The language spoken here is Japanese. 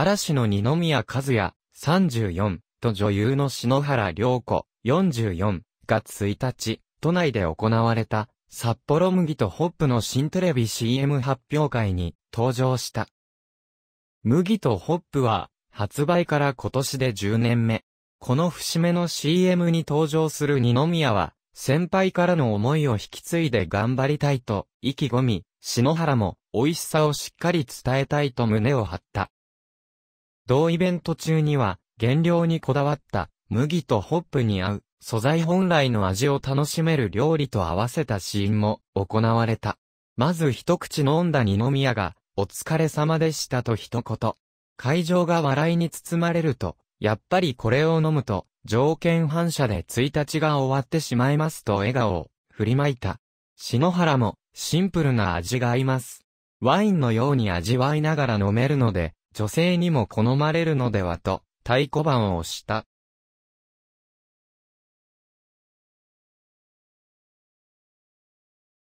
嵐の二宮和也、34、と女優の篠原涼子、44、が1日、都内で行われた、札幌麦とホップの新テレビ CM 発表会に登場した。麦とホップは、発売から今年で10年目。この節目の CM に登場する二宮は、先輩からの思いを引き継いで頑張りたいと、意気込み、篠原も、美味しさをしっかり伝えたいと胸を張った。同イベント中には、原料にこだわった麦とホップに合う素材本来の味を楽しめる料理と合わせたシーンも行われた。まず一口飲んだ二宮が、お疲れ様でしたと一言。会場が笑いに包まれると、やっぱりこれを飲むと、条件反射で1日が終わってしまいますと笑顔を振りまいた。篠原もシンプルな味が合います。ワインのように味わいながら飲めるので、女性にも好まれるのではと、太鼓判を押した。